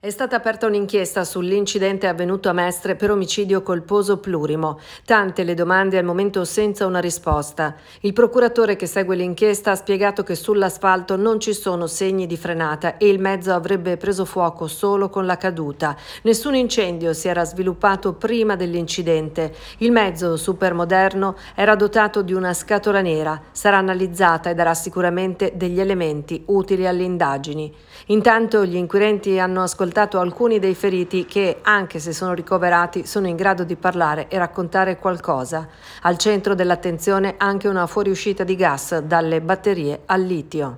È stata aperta un'inchiesta sull'incidente avvenuto a Mestre per omicidio colposo plurimo. Tante le domande al momento senza una risposta. Il procuratore che segue l'inchiesta ha spiegato che sull'asfalto non ci sono segni di frenata e il mezzo avrebbe preso fuoco solo con la caduta. Nessun incendio si era sviluppato prima dell'incidente. Il mezzo supermoderno era dotato di una scatola nera. Sarà analizzata e darà sicuramente degli elementi utili alle indagini. Intanto gli inquirenti hanno ascoltato ascoltato alcuni dei feriti che, anche se sono ricoverati, sono in grado di parlare e raccontare qualcosa. Al centro dell'attenzione anche una fuoriuscita di gas dalle batterie al litio.